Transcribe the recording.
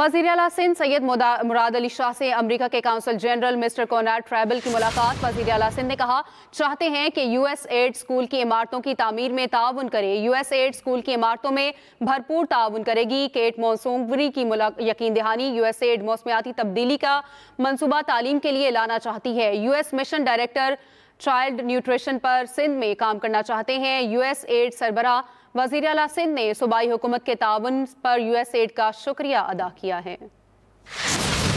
वजीर अला सिंध सैयद मुराद अली शाह से अमरीका के काउंसल जनरल मिस्टर कोनार ट्राइबल की मुलाकात वजीर अला सिंध ने कहा चाहते हैं कि यू एस एड स्कूल की इमारतों की तमीर में ताउन करे यू एस एड स्कूल की इमारतों में भरपूर ताउन करेगी केट मौसूमरी की यकीन दहानी यू एस एड मौसमियाती तब्दीली का मनसूबा तालीम के लिए लाना चाहती है U S mission director child nutrition पर सिंध में काम करना चाहते हैं यूएस एड सरबरा वजीर अला सिंध ने सूबाई हुकूमत के ताउन पर यूएस एड का शुक्रिया अदा किया है